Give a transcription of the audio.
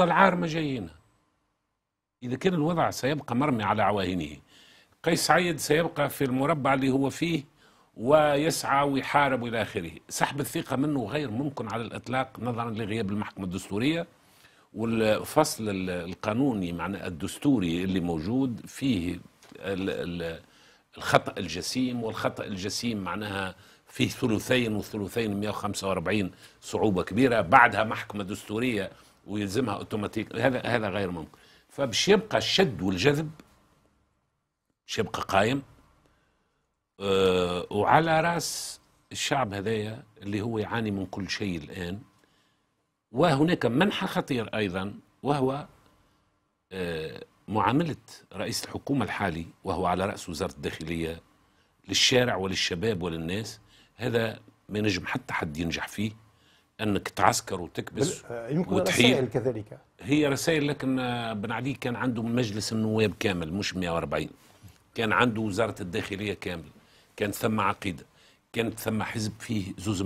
عار ما جايينها اذا كان الوضع سيبقى مرمي على عواهنه قيس سعيد سيبقى في المربع اللي هو فيه ويسعى ويحارب الى اخره سحب الثقه منه غير ممكن على الاطلاق نظرا لغياب المحكمه الدستوريه والفصل القانوني معنى الدستوري اللي موجود فيه الخطا الجسيم والخطا الجسيم معناها فيه ثلثين والثلثين 145 صعوبه كبيره بعدها محكمه دستوريه ويلزمها اوتوماتيك هذا هذا غير ممكن فباش يبقى الشد والجذب باش يبقى قايم أه وعلى راس الشعب هذايا اللي هو يعاني من كل شيء الان وهناك منحى خطير ايضا وهو أه معامله رئيس الحكومه الحالي وهو على راس وزاره الداخليه للشارع وللشباب وللناس هذا ما نجم حتى حد ينجح فيه انك تعسكر وتكبس آه، يمكن وتحيل رسائل كذلك هي رسائل لكن آه، بن عدي كان عنده مجلس النواب كامل مش 140 كان عنده وزاره الداخليه كامل كان ثم عقيده كان ثم حزب فيه زوز